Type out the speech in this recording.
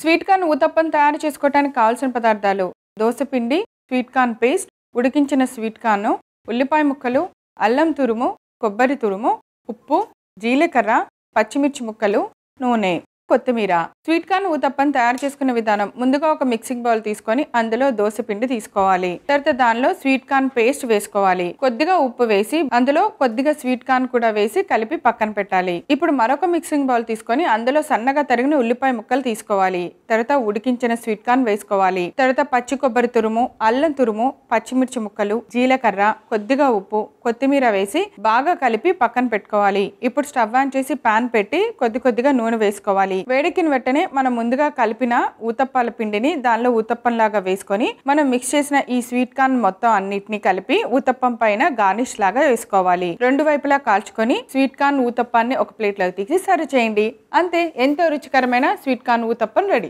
sweet corn uttapam తయారు చేసుకోవడానికి కావాల్సిన పదార్థాలు దోశపిండి స్వీట్ కార్న్ పేస్ట్ ఉడికించిన స్వీట్ కార్న్ ఉల్లిపాయ ముక్కలు అల్లం తురుము కొబ్బరి తురుము ఉప్పు జీలకర్ర పచ్చిమిర్చి ముక్కలు నూనె కొత్తిమీర స్వీట్ కార్న్ ఊతప్పని తయారు చేసుకునే విధానం ముందుగా ఒక మిక్సింగ్ బౌల్ తీసుకొని అందులో దోశ పిండి తీసుకోవాలి తర్వాత దానిలో స్వీట్ కార్న్ పేస్ట్ వేసుకోవాలి కొద్దిగా ఉప్పు వేసి అందులో కొద్దిగా స్వీట్ కార్న్ కూడా వేసి కలిపి పక్కన పెట్టాలి ఇప్పుడు మరొక మిక్సింగ్ బౌల్ తీసుకొని అందులో సన్నగా తరిగిన ఉల్లిపాయ ముక్కలు తీసుకోవాలి తర్వాత ఉడికించిన స్వీట్ కార్న్ వేసుకోవాలి తర్వాత పచ్చి కొబ్బరి తురుము అల్లం తురుము పచ్చిమిర్చి ముక్కలు జీలకర్ర కొద్దిగా ఉప్పు కొత్తిమీర వేసి బాగా కలిపి పక్కన పెట్టుకోవాలి ఇప్పుడు స్టవ్ ఆన్ చేసి పాన్ పెట్టి కొద్ది కొద్దిగా నూనె వేసుకోవాలి చేసుకోవాలి వేడెక్కిన వెంటనే మనం ముందుగా కలిపిన ఊతప్పాల పిండిని దానిలో ఊతప్పం లాగా వేసుకొని మనం మిక్స్ చేసిన ఈ స్వీట్ కార్న్ మొత్తం అన్నిటిని కలిపి ఊతప్పం పైన గార్నిష్ లాగా వేసుకోవాలి రెండు వైపులా కాల్చుకొని స్వీట్ కార్న్ ఊతప్పాన్ని ఒక ప్లేట్ ప్లేట్లోకి తీసి సర్వ్ చేయండి అంతే ఎంతో రుచికరమైన స్వీట్ కార్న్ ఊతప్పం రెడీ